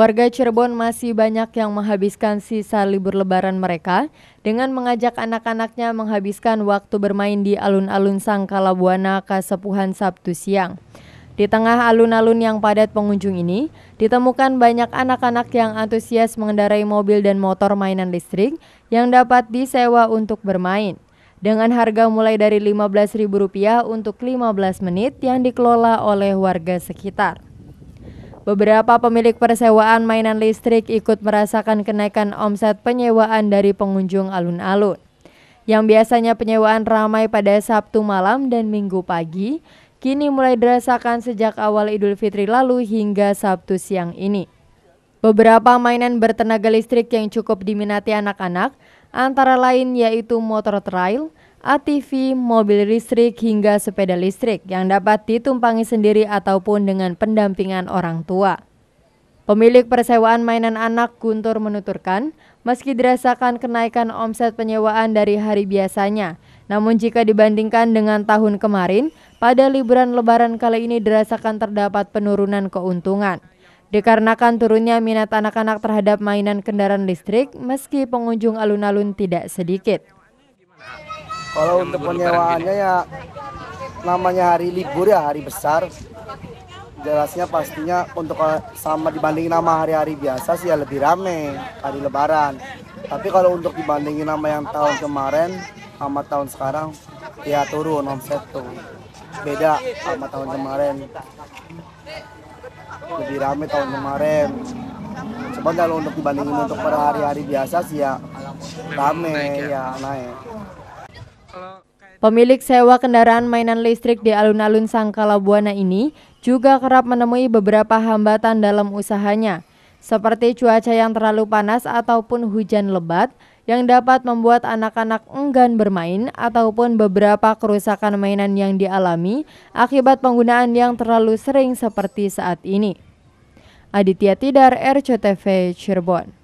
Warga Cirebon masih banyak yang menghabiskan sisa libur lebaran mereka dengan mengajak anak-anaknya menghabiskan waktu bermain di alun-alun Sangkalabuana Kasepuhan Sabtu siang. Di tengah alun-alun yang padat pengunjung ini, ditemukan banyak anak-anak yang antusias mengendarai mobil dan motor mainan listrik yang dapat disewa untuk bermain. Dengan harga mulai dari Rp15.000 untuk 15 menit yang dikelola oleh warga sekitar. Beberapa pemilik persewaan mainan listrik ikut merasakan kenaikan omset penyewaan dari pengunjung alun-alun. Yang biasanya penyewaan ramai pada Sabtu malam dan Minggu pagi, kini mulai dirasakan sejak awal Idul Fitri lalu hingga Sabtu siang ini. Beberapa mainan bertenaga listrik yang cukup diminati anak-anak, antara lain yaitu motor trail, ATV, mobil listrik, hingga sepeda listrik yang dapat ditumpangi sendiri ataupun dengan pendampingan orang tua. Pemilik persewaan mainan anak Guntur menuturkan, meski dirasakan kenaikan omset penyewaan dari hari biasanya, namun jika dibandingkan dengan tahun kemarin, pada liburan lebaran kali ini dirasakan terdapat penurunan keuntungan. Dikarenakan turunnya minat anak-anak terhadap mainan kendaraan listrik meski pengunjung alun-alun tidak sedikit. Kalau untuk penyewaannya ya namanya hari libur ya hari besar jelasnya pastinya untuk sama dibandingin nama hari-hari biasa sih ya lebih rame hari lebaran tapi kalau untuk dibandingin nama yang tahun kemarin sama tahun sekarang ya turun omset tuh beda sama tahun kemarin lebih rame tahun kemarin cuman kalau untuk dibandingin untuk per hari-hari biasa sih ya rame ya. ya naik Pemilik sewa kendaraan mainan listrik di alun-alun Sangkala Buana ini juga kerap menemui beberapa hambatan dalam usahanya, seperti cuaca yang terlalu panas ataupun hujan lebat yang dapat membuat anak-anak enggan bermain ataupun beberapa kerusakan mainan yang dialami akibat penggunaan yang terlalu sering seperti saat ini. Aditya Tidar, RCTV, Cirebon.